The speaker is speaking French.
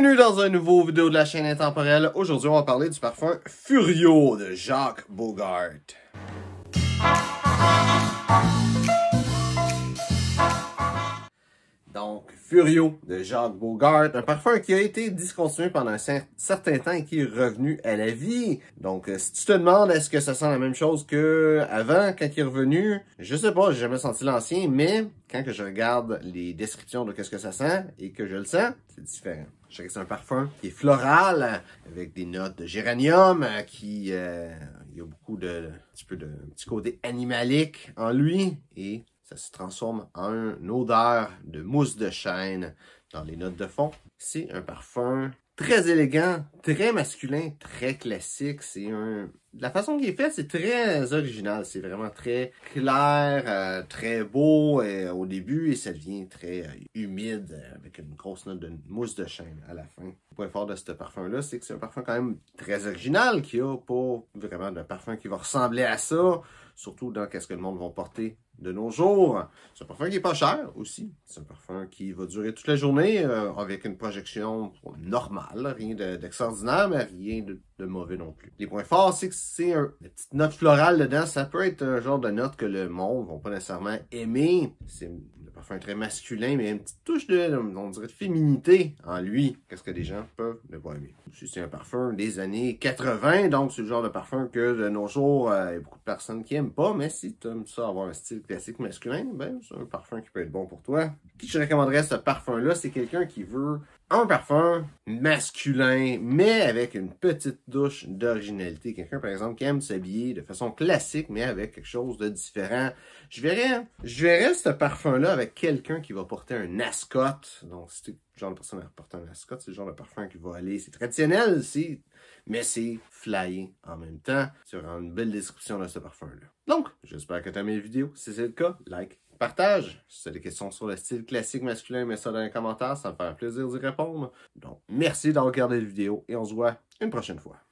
bienvenue dans un nouveau vidéo de la chaîne intemporelle. Aujourd'hui, on va parler du parfum Furio de Jacques Bogart. Furio de Jacques Bogart, un parfum qui a été discontinué pendant un certain temps et qui est revenu à la vie. Donc, euh, si tu te demandes est-ce que ça sent la même chose que avant, quand il est revenu, je sais pas, j'ai jamais senti l'ancien, mais quand que je regarde les descriptions de qu'est-ce que ça sent et que je le sens, c'est différent. Je sais que c'est un parfum qui est floral, avec des notes de géranium, euh, qui, euh, il y a beaucoup de, un petit peu de, un petit côté animalique en lui et ça se transforme en une odeur de mousse de chêne dans les notes de fond. C'est un parfum très élégant, très masculin, très classique. C'est un... La façon qu'il est fait, c'est très original. C'est vraiment très clair, euh, très beau euh, au début et ça devient très euh, humide avec une grosse note de mousse de chêne à la fin. Le point fort de ce parfum-là, c'est que c'est un parfum quand même très original qu'il y a pas vraiment de parfum qui va ressembler à ça surtout dans qu'est-ce que le monde va porter de nos jours. C'est un parfum qui est pas cher aussi. C'est un parfum qui va durer toute la journée euh, avec une projection normale, rien d'extraordinaire, mais rien de, mauvais non plus. Les points forts, c'est que c'est une petite note florale dedans. Ça peut être un genre de note que le monde va pas nécessairement aimer. C'est Parfum un masculin, mais une petite touche de, on dirait, féminité en lui, qu'est-ce que les gens peuvent ne pas aimer. C'est un parfum des années 80, donc c'est le genre de parfum que de nos jours, euh, il y a beaucoup de personnes qui aiment pas, mais si tu aimes ça avoir un style classique masculin, ben c'est un parfum qui peut être bon pour toi. Qui je recommanderais ce parfum-là, c'est quelqu'un qui veut un parfum masculin, mais avec une petite douche d'originalité. Quelqu'un, par exemple, qui aime s'habiller de façon classique, mais avec quelque chose de différent. Je verrai. je verrais ce parfum-là avec quelqu'un qui va porter un ascot. Donc, si tu le genre de personne va porter un ascot, c'est le genre de parfum qui va aller. C'est traditionnel, si, mais c'est flyé en même temps. Tu auras une belle description de ce parfum-là. Donc, j'espère que tu as aimé la vidéo. Si c'est le cas, like, Partage, si tu as des questions sur le style classique masculin, mets ça dans les commentaires, ça me fait plaisir d'y répondre. Donc, merci d'avoir regardé la vidéo et on se voit une prochaine fois.